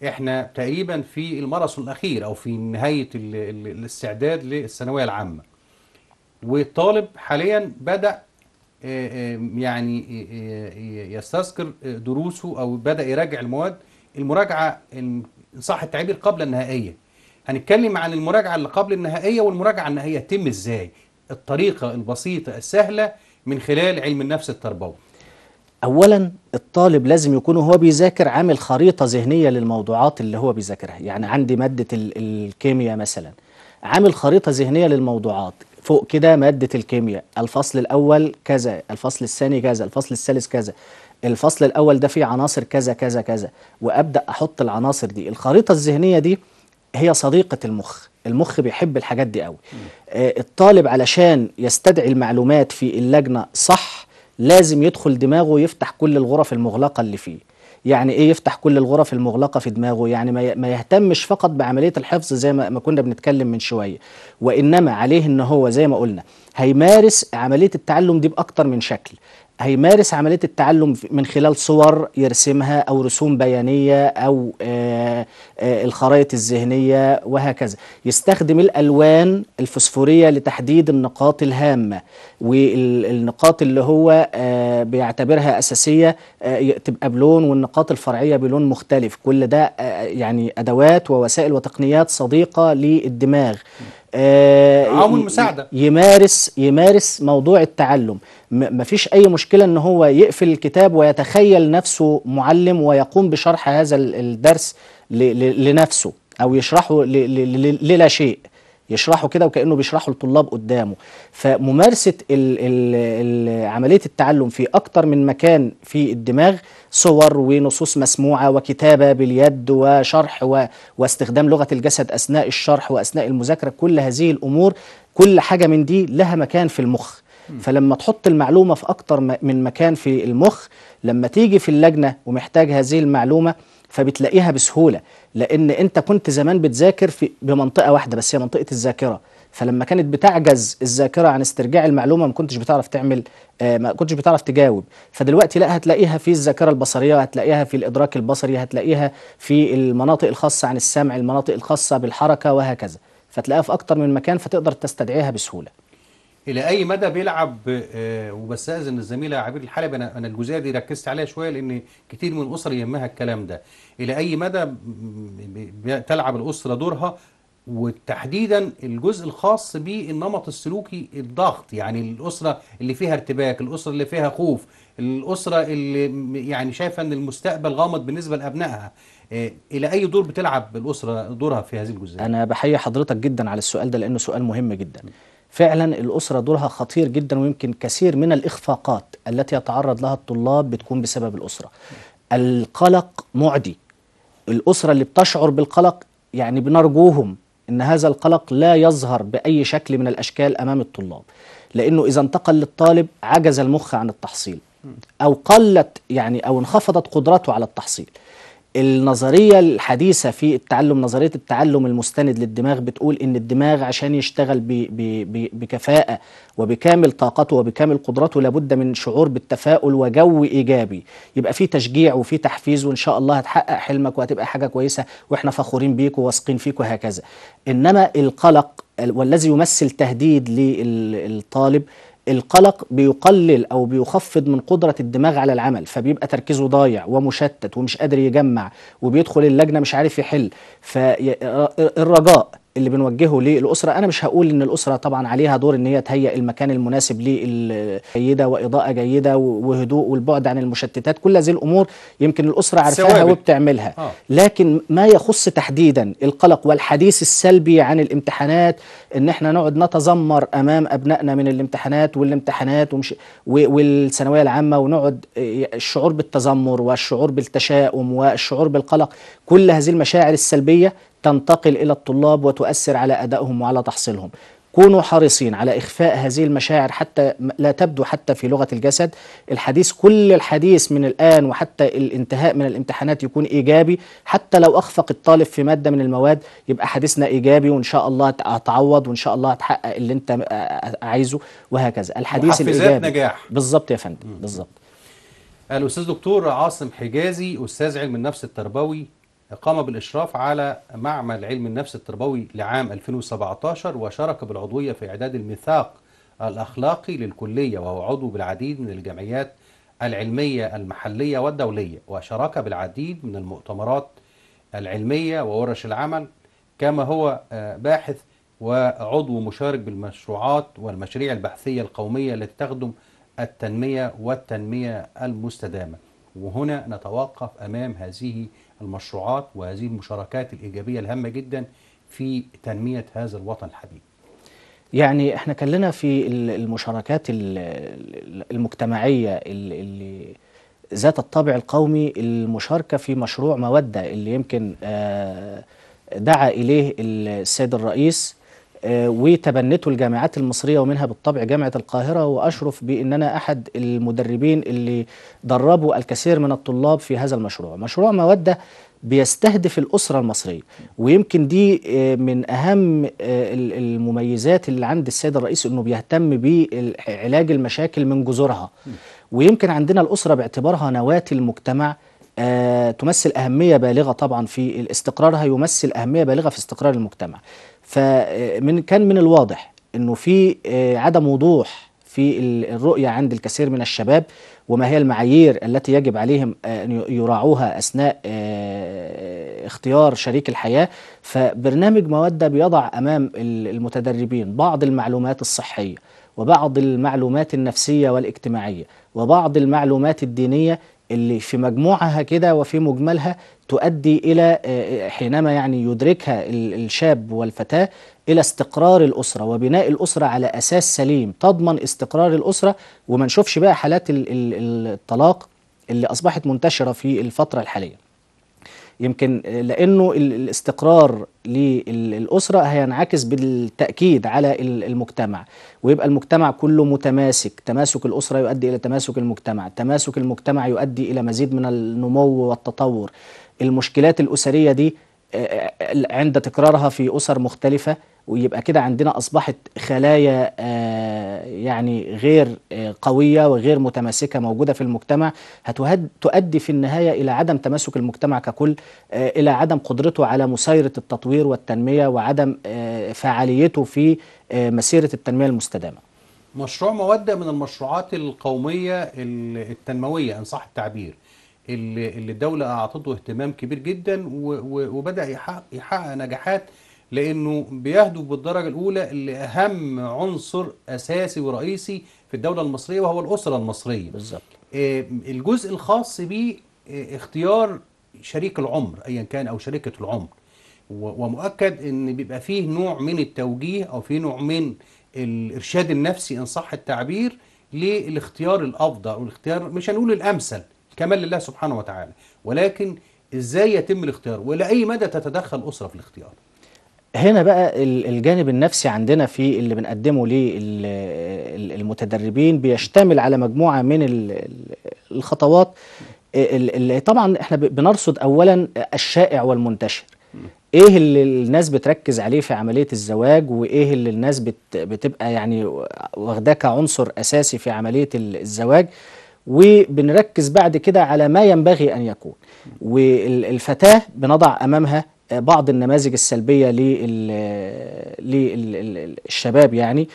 احنا تقريبا في الماراثون الأخير أو في نهاية الاستعداد للثانوية العامة والطالب حاليا بدأ يعني يستذكر دروسه أو بدأ يراجع المواد المراجعة صح التعبير قبل النهائية هنتكلم عن المراجعة اللي قبل النهائية والمراجعة النهائية تتم ازاي الطريقة البسيطة السهلة من خلال علم النفس التربوي اولا الطالب لازم يكون وهو بيذاكر عامل خريطه ذهنيه للموضوعات اللي هو بيذاكرها يعني عندي ماده الكيمياء مثلا عامل خريطه ذهنيه للموضوعات فوق كده ماده الكيمياء الفصل الاول كذا الفصل الثاني كذا الفصل الثالث كذا الفصل الاول ده فيه عناصر كذا كذا كذا وابدا احط العناصر دي الخريطه الذهنيه دي هي صديقه المخ المخ بيحب الحاجات دي قوي آه الطالب علشان يستدعي المعلومات في اللجنه صح لازم يدخل دماغه يفتح كل الغرف المغلقة اللي فيه يعني ايه يفتح كل الغرف المغلقه في دماغه يعني ما يهتمش فقط بعمليه الحفظ زي ما كنا بنتكلم من شويه وانما عليه ان هو زي ما قلنا هيمارس عمليه التعلم دي باكتر من شكل هيمارس عمليه التعلم من خلال صور يرسمها او رسوم بيانيه او آه، آه، الخرائط الذهنية وهكذا يستخدم الألوان الفسفورية لتحديد النقاط الهامة والنقاط اللي هو آه، بيعتبرها أساسية آه، تبقى بلون والنقاط الفرعية بلون مختلف كل ده يعني أدوات ووسائل وتقنيات صديقة للدماغ عامل مساعده يمارس يمارس موضوع التعلم مفيش اي مشكله ان هو يقفل الكتاب ويتخيل نفسه معلم ويقوم بشرح هذا الدرس لنفسه او يشرحه للا شيء يشرحه كده وكانه بيشرحه للطلاب قدامه فممارسه عمليه التعلم في اكتر من مكان في الدماغ صور ونصوص مسموعه وكتابه باليد وشرح و واستخدام لغه الجسد اثناء الشرح واثناء المذاكره كل هذه الامور كل حاجه من دي لها مكان في المخ فلما تحط المعلومه في اكتر من مكان في المخ لما تيجي في اللجنه ومحتاج هذه المعلومه فبتلاقيها بسهوله لان انت كنت زمان بتذاكر في بمنطقه واحده بس هي منطقه الذاكره فلما كانت بتعجز الذاكره عن استرجاع المعلومه ما كنتش بتعرف تعمل آه، ما كنتش بتعرف تجاوب فدلوقتي لا هتلاقيها في الذاكره البصريه هتلاقيها في الادراك البصري هتلاقيها في المناطق الخاصه عن السمع المناطق الخاصه بالحركه وهكذا فتلاقيها في اكتر من مكان فتقدر تستدعيها بسهوله الى اي مدى بيلعب آه، وبستاذن الزميله عبير الحلبي انا انا الجزئيه دي ركزت عليها شويه لان كتير من الاسر يهمها الكلام ده الى اي مدى تلعب الاسره دورها وتحديدا الجزء الخاص بالنمط السلوكي الضغط يعني الاسره اللي فيها ارتباك الاسره اللي فيها خوف الاسره اللي يعني شايفه ان المستقبل غامض بالنسبه لابنائها آه، الى اي دور بتلعب الاسره دورها في هذه الجزئيه انا بحيي حضرتك جدا على السؤال ده لانه سؤال مهم جدا فعلا الأسرة دورها خطير جدا ويمكن كثير من الإخفاقات التي يتعرض لها الطلاب بتكون بسبب الأسرة القلق معدي الأسرة اللي بتشعر بالقلق يعني بنرجوهم أن هذا القلق لا يظهر بأي شكل من الأشكال أمام الطلاب لأنه إذا انتقل للطالب عجز المخ عن التحصيل أو قلت يعني أو انخفضت قدرته على التحصيل النظرية الحديثة في التعلم نظرية التعلم المستند للدماغ بتقول إن الدماغ عشان يشتغل بـ بـ بـ بكفاءة وبكامل طاقته وبكامل قدرته لابد من شعور بالتفاؤل وجو إيجابي يبقى في تشجيع وفي تحفيز وإن شاء الله هتحقق حلمك وهتبقى حاجة كويسة وإحنا فخورين بيك وواثقين فيك وهكذا إنما القلق والذي يمثل تهديد للطالب القلق بيقلل او بيخفض من قدره الدماغ على العمل فبيبقى تركيزه ضايع ومشتت ومش قادر يجمع وبيدخل اللجنه مش عارف يحل فالرجاء اللي بنوجهه للاسره انا مش هقول ان الاسره طبعا عليها دور ان هي تهيئ المكان المناسب للجيده واضاءه جيده وهدوء والبعد عن المشتتات كل هذه الامور يمكن الاسره عارفاها وبتعملها آه. لكن ما يخص تحديدا القلق والحديث السلبي عن الامتحانات ان احنا نقعد نتذمر امام ابنائنا من الامتحانات والامتحانات ومش والثانويه العامه ونقعد الشعور بالتذمر والشعور بالتشاؤم والشعور بالقلق كل هذه المشاعر السلبيه تنتقل إلى الطلاب وتؤثر على أدائهم وعلى تحصيلهم كونوا حريصين على إخفاء هذه المشاعر حتى لا تبدو حتى في لغة الجسد الحديث كل الحديث من الآن وحتى الانتهاء من الامتحانات يكون إيجابي حتى لو أخفق الطالب في مادة من المواد يبقى حديثنا إيجابي وإن شاء الله هتعوض وإن شاء الله هتحقق اللي أنت عايزه وهكذا الحديث الإيجابي نجاح بالظبط يا فندم بالظبط الأستاذ دكتور عاصم حجازي أستاذ علم النفس التربوي قام بالإشراف على معمل علم النفس التربوي لعام 2017 وشارك بالعضوية في إعداد الميثاق الأخلاقي للكلية وهو عضو بالعديد من الجمعيات العلمية المحلية والدولية وشارك بالعديد من المؤتمرات العلمية وورش العمل كما هو آه، باحث وعضو مشارك بالمشروعات والمشاريع البحثية القومية التي تخدم التنمية والتنمية المستدامة وهنا نتوقف أمام هذه المشروعات وهذه المشاركات الإيجابية الهامة جدا في تنمية هذا الوطن الحبيب يعني احنا كان لنا في المشاركات المجتمعية اللي ذات الطابع القومي المشاركة في مشروع مودة اللي يمكن آه، دعا إليه السيد الرئيس آه، وتبنته الجامعات المصرية ومنها بالطبع جامعة القاهرة وأشرف بأن أنا أحد المدربين اللي دربوا الكثير من الطلاب في هذا المشروع مشروع مودة بيستهدف الأسرة المصرية ويمكن دي آه، من أهم آه، المميزات اللي عند السيد الرئيس أنه بيهتم بعلاج المشاكل من جذورها ويمكن عندنا الأسرة باعتبارها نواة المجتمع تمثل أهمية بالغة طبعا في استقرارها يمثل أهمية بالغة في استقرار المجتمع فمن كان من الواضح انه في آه، عدم وضوح في الرؤيه عند الكثير من الشباب وما هي المعايير التي يجب عليهم آه، ان يراعوها اثناء آه، اختيار شريك الحياه فبرنامج موده بيضع امام المتدربين بعض المعلومات الصحيه وبعض المعلومات النفسيه والاجتماعيه وبعض المعلومات الدينيه اللي في مجموعها كده وفي مجملها تؤدي الى آه، آه، حينما يعني يدركها الشاب والفتاه الى استقرار الاسره وبناء الاسره على اساس سليم تضمن استقرار الاسره وما نشوفش بقى حالات الطلاق اللي اصبحت منتشره في الفتره الحاليه يمكن لانه الاستقرار للاسره هينعكس بالتاكيد على المجتمع ويبقى المجتمع كله متماسك تماسك الاسره يؤدي الى تماسك المجتمع تماسك المجتمع يؤدي الى مزيد من النمو والتطور المشكلات الاسريه دي عند تكرارها في أسر مختلفة ويبقى كده عندنا أصبحت خلايا آه، يعني غير آه، قوية وغير متماسكة موجودة في المجتمع هتؤدي في النهاية إلى عدم تماسك المجتمع ككل آه، إلى عدم قدرته على مسيرة التطوير والتنمية وعدم فعاليته في مسيرة التنمية المستدامة مشروع مودة من المشروعات القومية التنموية إن صح التعبير اللي, اللي الدولة أعطته اهتمام كبير جدا وبدأ يحقق, يحقق نجاحات لأنه بيهدف بالدرجة الأولى لأهم عنصر أساسي ورئيسي في الدولة المصرية وهو الأسرة المصرية بالظبط آه، الجزء الخاص بيه آه، اختيار شريك العمر أيا كان أو شريكة العمر ومؤكد ان بيبقى فيه نوع من التوجيه او فيه نوع من الارشاد النفسي ان صح التعبير للاختيار الافضل او الاختيار مش هنقول الامثل كمال لله سبحانه وتعالى ولكن ازاي يتم الاختيار اي مدى تتدخل اسره في الاختيار هنا بقى الجانب النفسي عندنا في اللي بنقدمه للمتدربين بيشتمل على مجموعه من الخطوات اللي طبعا احنا بنرصد اولا الشائع والمنتشر ايه اللي الناس بتركز عليه في عمليه الزواج وايه اللي الناس بتبقى يعني واخداه كعنصر اساسي في عمليه الزواج وبنركز بعد كده على ما ينبغي أن يكون والفتاة بنضع أمامها بعض النماذج السلبية للشباب يعني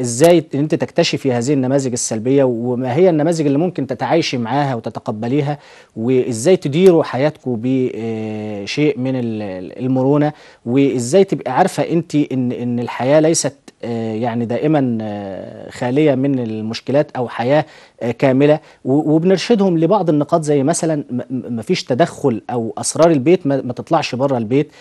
ازاي ان انت تكتشفي هذه النماذج السلبيه وما هي النماذج اللي ممكن تتعايشي معاها وتتقبليها وازاي تديروا حياتكم بشيء من المرونه وازاي تبقي عارفه انت ان ان الحياه ليست آه، يعني دائما آه، خاليه من المشكلات او حياه آه، كامله وبنرشدهم لبعض النقاط زي مثلا مفيش تدخل او اسرار البيت ما تطلعش بره البيت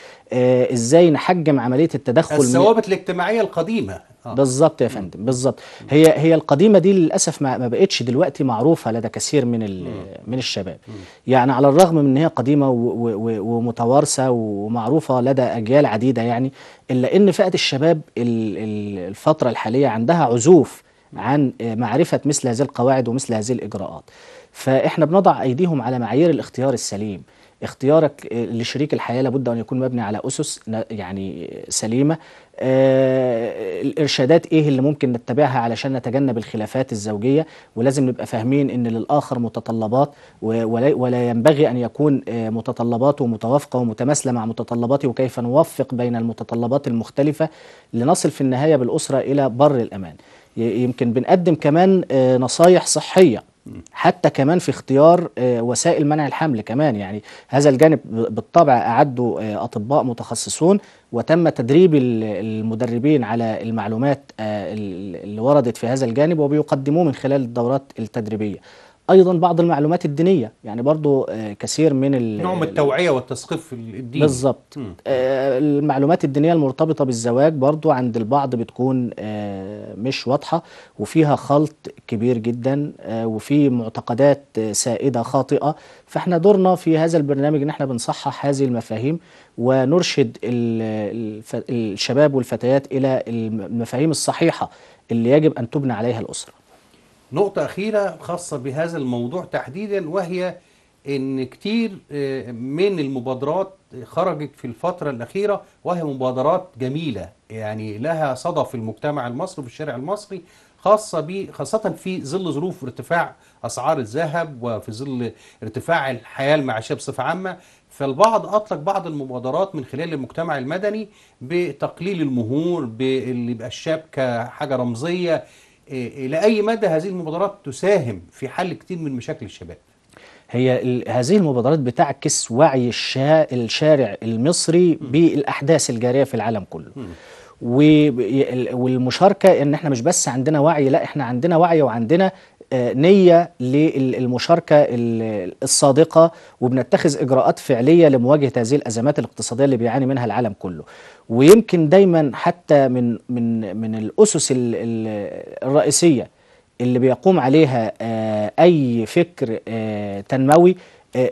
ازاي نحجم عمليه التدخل الثوابت الاجتماعيه القديمه آه. بالظبط يا فندم بالظبط هي هي القديمه دي للاسف ما, ما بقتش دلوقتي معروفه لدى كثير من من الشباب م. يعني على الرغم من ان هي قديمه ومتوارثه ومعروفه لدى اجيال عديده يعني الا ان فئه الشباب الفتره الحاليه عندها عزوف عن معرفه مثل هذه القواعد ومثل هذه الاجراءات فاحنا بنضع ايديهم على معايير الاختيار السليم اختيارك آه، لشريك الحياه لابد ان يكون مبني على اسس يعني آه، سليمه آه، الارشادات ايه اللي ممكن نتبعها علشان نتجنب الخلافات الزوجيه ولازم نبقى فاهمين ان للاخر متطلبات ولا ينبغي ان يكون آه، متطلباته متوافقه ومتماثله مع متطلباتي وكيف نوفق بين المتطلبات المختلفه لنصل في النهايه بالاسره الى بر الامان يمكن بنقدم كمان آه، نصايح صحيه حتى كمان في اختيار آه، وسائل منع الحمل كمان يعني هذا الجانب بالطبع أعده آه، أطباء متخصصون وتم تدريب المدربين على المعلومات آه، اللي وردت في هذا الجانب وبيقدموه من خلال الدورات التدريبية ايضا بعض المعلومات الدينيه يعني برضو آه، كثير من نوع من التوعيه والتثقيف الديني بالظبط آه، المعلومات الدينيه المرتبطه بالزواج برضو عند البعض بتكون آه، مش واضحه وفيها خلط كبير جدا وفي معتقدات سائده خاطئه فاحنا دورنا في هذا البرنامج ان احنا بنصحح هذه المفاهيم ونرشد الشباب والفتيات الى المفاهيم الصحيحه اللي يجب ان تبنى عليها الاسره نقطة أخيرة خاصة بهذا الموضوع تحديدا وهي ان كتير آه، من المبادرات خرجت في الفترة الأخيرة وهي مبادرات جميلة يعني لها صدى في المجتمع المصري وفي الشارع المصري خاصة ب خاصة في ظل ظروف ارتفاع أسعار الذهب وفي ظل ارتفاع الحياة المعيشية بصفة عامة فالبعض أطلق بعض المبادرات من خلال المجتمع المدني بتقليل المهور باللي يبقى الشبكة حاجة رمزية إلى أي مدى هذه المبادرات تساهم في حل كتير من مشاكل الشباب؟ هي هذه المبادرات بتعكس وعي الشارع المصري بالأحداث الجارية في العالم كله والمشاركه ان احنا مش بس عندنا وعي لا احنا عندنا وعي وعندنا آه، نيه للمشاركه الصادقه وبنتخذ اجراءات فعليه لمواجهه هذه الازمات الاقتصاديه اللي بيعاني منها العالم كله ويمكن دايما حتى من من من الاسس الرئيسيه اللي بيقوم عليها آه، اي فكر آه، تنموي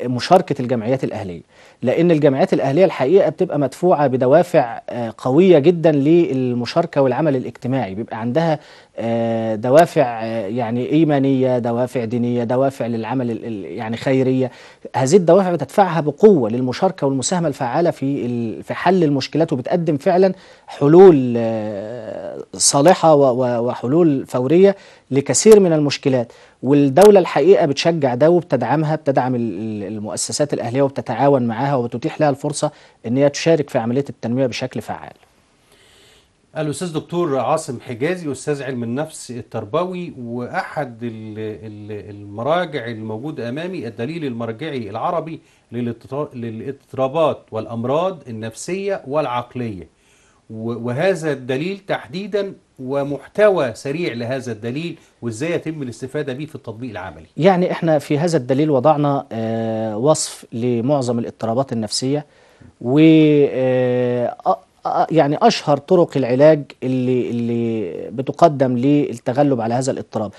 مشاركه الجمعيات الاهليه لأن الجمعيات الأهلية الحقيقة بتبقى مدفوعة بدوافع آه، قوية جدا للمشاركة والعمل الاجتماعي بيبقى عندها آه، دوافع آه، يعني إيمانية دوافع دينية دوافع للعمل يعني خيرية هذه الدوافع بتدفعها بقوة للمشاركة والمساهمة الفعالة في في حل المشكلات وبتقدم فعلا حلول صالحة وحلول فورية لكثير من المشكلات والدولة الحقيقة بتشجع ده وبتدعمها بتدعم المؤسسات الأهلية وبتتعاون معاها وبتتيح لها الفرصة إن هي تشارك في عملية التنمية بشكل فعال الأستاذ دكتور عاصم حجازي أستاذ علم النفس التربوي وأحد المراجع الموجودة أمامي الدليل المرجعي العربي للاضطرابات والأمراض النفسية والعقلية وهذا الدليل تحديدا ومحتوى سريع لهذا الدليل وازاي يتم الاستفاده به في التطبيق العملي يعني احنا في هذا الدليل وضعنا آه، وصف لمعظم الاضطرابات النفسيه و آه، يعني اشهر طرق العلاج اللي اللي بتقدم للتغلب على هذا الاضطراب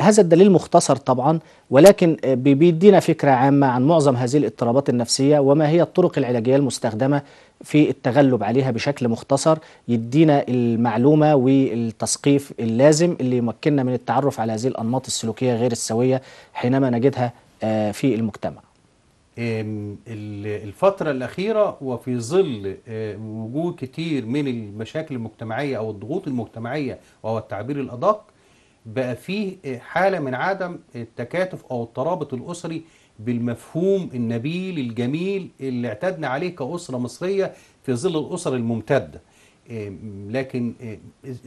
هذا الدليل مختصر طبعا ولكن آه، بيدينا فكرة عامة عن معظم هذه الاضطرابات النفسية وما هي الطرق العلاجية المستخدمة في التغلب عليها بشكل مختصر يدينا المعلومة والتثقيف اللازم اللي يمكننا من التعرف على هذه الأنماط السلوكية غير السوية حينما نجدها آه، في المجتمع الفترة الأخيرة وفي ظل آه، وجود كتير من المشاكل المجتمعية أو الضغوط المجتمعية وهو التعبير الأدق بقى فيه آه، حالة من عدم التكاتف أو الترابط الأسري بالمفهوم النبيل الجميل اللي اعتدنا عليه كأسرة مصرية في ظل الأسر الممتدة لكن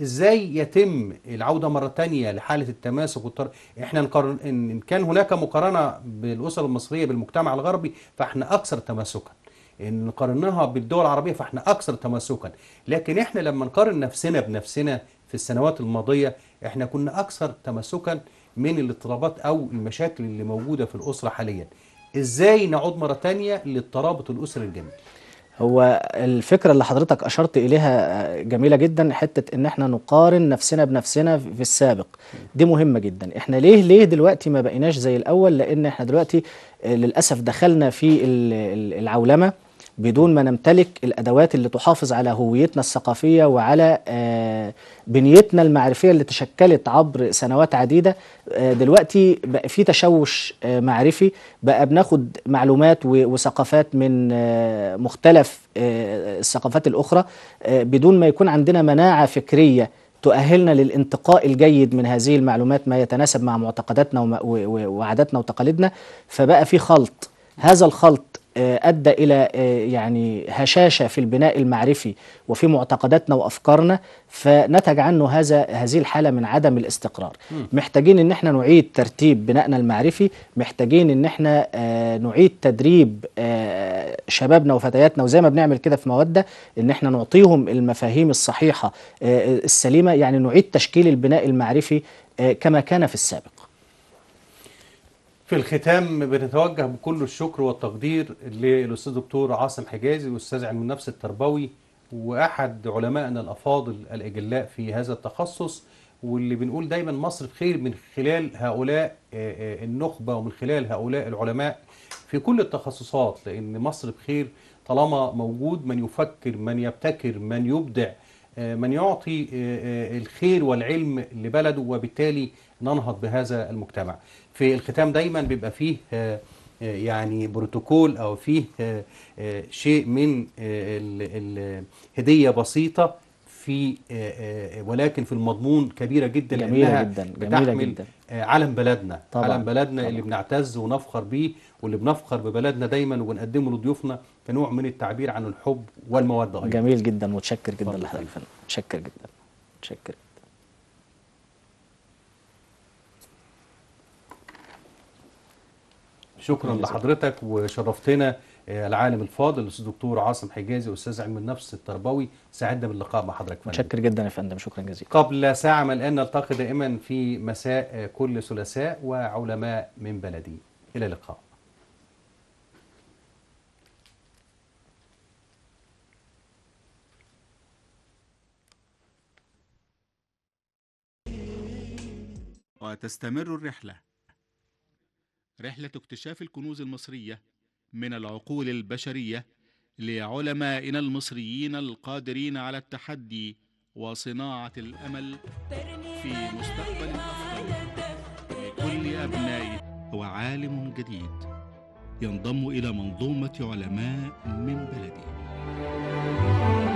ازاي يتم العودة مرة تانية لحالة التماسك والطر... احنا نقارن ان كان هناك مقارنة بالأسر المصرية بالمجتمع الغربي فاحنا أكثر تماسكا ان قارناها بالدول العربية فاحنا أكثر تماسكا لكن احنا لما نقارن نفسنا بنفسنا في السنوات الماضية احنا كنا أكثر تماسكا من الاضطرابات او المشاكل اللي موجوده في الاسره حاليا ازاي نعود مره ثانيه للترابط الاسري الجميل هو الفكره اللي حضرتك اشرت اليها آه، جميله جدا حته ان احنا نقارن نفسنا بنفسنا في السابق دي مهمه جدا احنا ليه ليه دلوقتي ما بقيناش زي الاول لان احنا دلوقتي آه، للاسف دخلنا في العولمه بدون ما نمتلك الأدوات اللي تحافظ على هويتنا الثقافية وعلى آه، بنيتنا المعرفية اللي تشكلت عبر سنوات عديدة آه، دلوقتي بقى في تشوش آه، معرفي بقى بناخد معلومات وثقافات من مختلف الثقافات الأخرى بدون ما يكون عندنا مناعة فكرية تؤهلنا للانتقاء الجيد من هذه المعلومات ما يتناسب مع معتقداتنا وعاداتنا وتقاليدنا فبقى في خلط هذا الخلط آه، ادى الى آه، يعني هشاشه في البناء المعرفي وفي معتقداتنا وافكارنا فنتج عنه هذا هذه الحاله من عدم الاستقرار محتاجين ان احنا نعيد ترتيب بنائنا المعرفي محتاجين ان احنا آه، نعيد تدريب شبابنا وفتياتنا وزي ما بنعمل كده في موده ان احنا نعطيهم المفاهيم الصحيحه السليمه يعني نعيد تشكيل البناء المعرفي كما كان في السابق في الختام بنتوجه بكل الشكر والتقدير للاستاذ دكتور عاصم حجازي واستاذ علم النفس التربوي واحد علمائنا الافاضل الاجلاء في هذا التخصص واللي بنقول دايما مصر بخير من خلال هؤلاء آه، آه، النخبه ومن خلال هؤلاء العلماء في كل التخصصات لان مصر بخير طالما موجود من يفكر من يبتكر من يبدع آه، من يعطي الخير والعلم لبلده وبالتالي ننهض بهذا المجتمع في الختام دايما بيبقى فيه آه، آه، يعني بروتوكول او فيه آه، شيء من الهديه بسيطه في ولكن في المضمون كبيره جدا جميلة لانها جدا جميلة بتحمل جدا علم بلدنا طبعا علم بلدنا طبعا اللي بنعتز ونفخر بيه واللي بنفخر ببلدنا دايما وبنقدمه لضيوفنا كنوع من التعبير عن الحب والموده ايضا جميل جدا متشكر جدا لحضرتك متشكر جدا متشكر شكرا نعم، لحضرتك وشرفتنا آه، العالم الفاضل الاستاذ الدكتور عاصم حجازي استاذ علم النفس التربوي سعدنا باللقاء مع حضرتك فندم متشكر جدا يا فندم شكرا جزيلا قبل ساعه من الان نلتقي دائما في مساء آه، كل ثلاثاء وعلماء من بلدي الى اللقاء وتستمر الرحله رحلة اكتشاف الكنوز المصرية من العقول البشرية لعلمائنا المصريين القادرين على التحدي وصناعة الأمل في مستقبل أفضل لكل أبناء وعالم جديد ينضم إلى منظومة علماء من بلده.